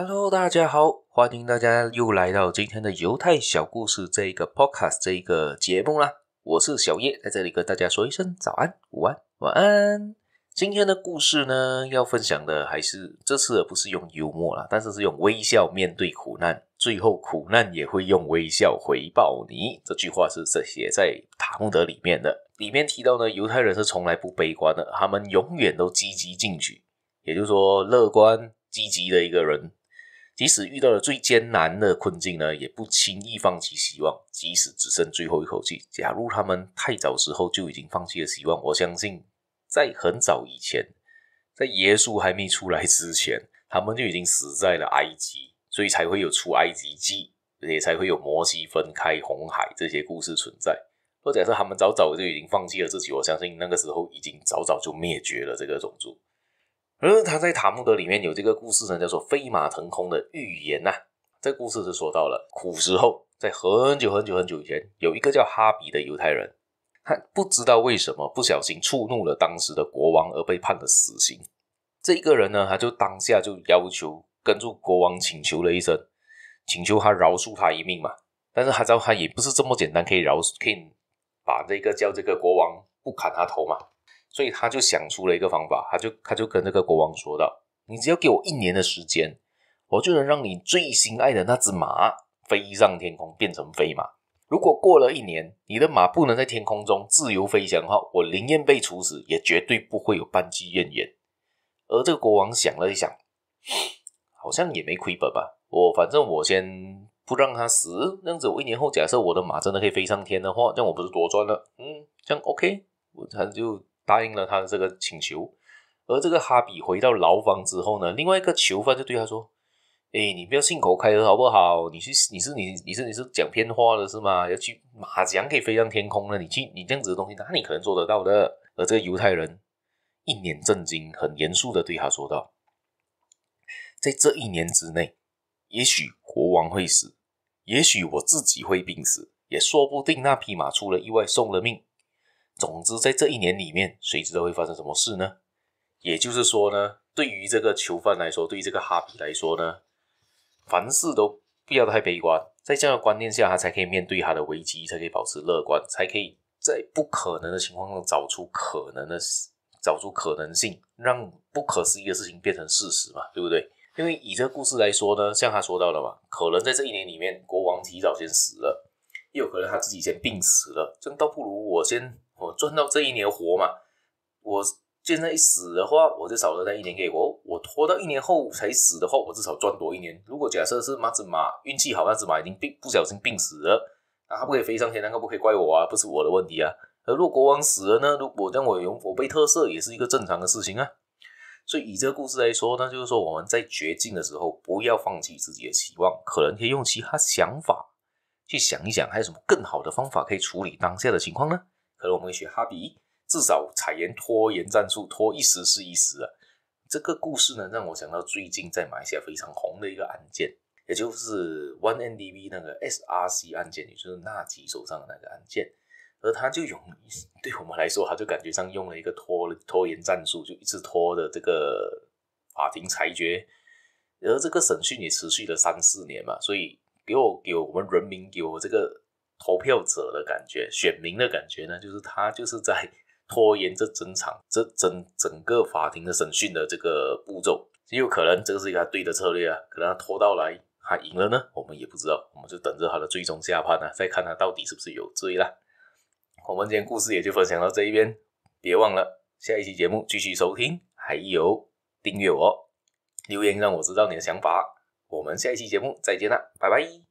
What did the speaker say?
Hello，大家好，欢迎大家又来到今天的犹太小故事这一个 podcast 这一个节目啦。我是小叶，在这里跟大家说一声早安、午安、晚安。今天的故事呢，要分享的还是这次不是用幽默啦，但是是用微笑面对苦难，最后苦难也会用微笑回报你。这句话是这写在塔木德里面的，里面提到呢，犹太人是从来不悲观的，他们永远都积极进取，也就是说乐观积极的一个人。即使遇到了最艰难的困境呢，也不轻易放弃希望。即使只剩最后一口气，假如他们太早时候就已经放弃了希望，我相信在很早以前，在耶稣还没出来之前，他们就已经死在了埃及，所以才会有出埃及记，也才会有摩西分开红海这些故事存在。或者是他们早早就已经放弃了自己，我相信那个时候已经早早就灭绝了这个种族。而他在塔木德里面有这个故事呢，叫做“飞马腾空”的预言呐。这故事是说到了古时候，在很久很久很久以前，有一个叫哈比的犹太人，他不知道为什么不小心触怒了当时的国王，而被判了死刑。这一个人呢，他就当下就要求跟住国王请求了一声，请求他饶恕他一命嘛。但是他知道他也不是这么简单，可以饶，可以把这个叫这个国王不砍他头嘛。所以他就想出了一个方法，他就他就跟那个国王说道：“你只要给我一年的时间，我就能让你最心爱的那只马飞上天空，变成飞马。如果过了一年，你的马不能在天空中自由飞翔的话，我宁愿被处死也绝对不会有半句怨言。”而这个国王想了一想，好像也没亏本吧？我反正我先不让他死，这样子我一年后假设我的马真的可以飞上天的话，这样我不是多赚了？嗯，这样 OK，我他就。答应了他的这个请求，而这个哈比回到牢房之后呢，另外一个囚犯就对他说：“哎，你不要信口开河好不好？你是你是你你是你是讲偏话了是吗？要去马甲可以飞上天空呢？你去你这样子的东西哪里可能做得到的？”而这个犹太人一脸震惊，很严肃的对他说道：“在这一年之内，也许国王会死，也许我自己会病死，也说不定那匹马出了意外送了命。”总之，在这一年里面，谁知道会发生什么事呢？也就是说呢，对于这个囚犯来说，对于这个哈比来说呢，凡事都不要太悲观。在这样的观念下，他才可以面对他的危机，才可以保持乐观，才可以在不可能的情况下找出可能的，找出可能性，让不可思议的事情变成事实嘛，对不对？因为以这个故事来说呢，像他说到了嘛，可能在这一年里面，国王提早先死了，又可能他自己先病死了，这倒不如我先。我赚到这一年活嘛，我现在一死的话，我就少了那一年给活。我拖到一年后才死的话，我至少赚多一年。如果假设是马子马运气好，马子马已经病不小心病死了，那他不可以飞上天，那个不可以怪我啊，不是我的问题啊。而如果国王死了呢？如果让我有我被特赦，也是一个正常的事情啊。所以以这个故事来说，那就是说我们在绝境的时候，不要放弃自己的希望，可能可以用其他想法去想一想，还有什么更好的方法可以处理当下的情况呢？可能我们学哈迪，至少采言拖延战术，拖一时是一时啊。这个故事呢，让我想到最近在马来西亚非常红的一个案件，也就是 One N D B 那个 S R C 案件，也就是纳吉手上的那个案件。而他就用，对我们来说，他就感觉上用了一个拖拖延战术，就一直拖的这个法庭裁决。而这个审讯也持续了三四年嘛，所以给我给我们人民，给我这个。投票者的感觉，选民的感觉呢？就是他就是在拖延这整场、这整整个法庭的审讯的这个步骤。也有可能这个是一个对的策略啊，可能他拖到来他赢了呢，我们也不知道。我们就等着他的最终下判呢，再看他到底是不是有罪啦。我们今天故事也就分享到这一边，别忘了下一期节目继续收听，还有订阅我，留言让我知道你的想法。我们下一期节目再见啦，拜拜。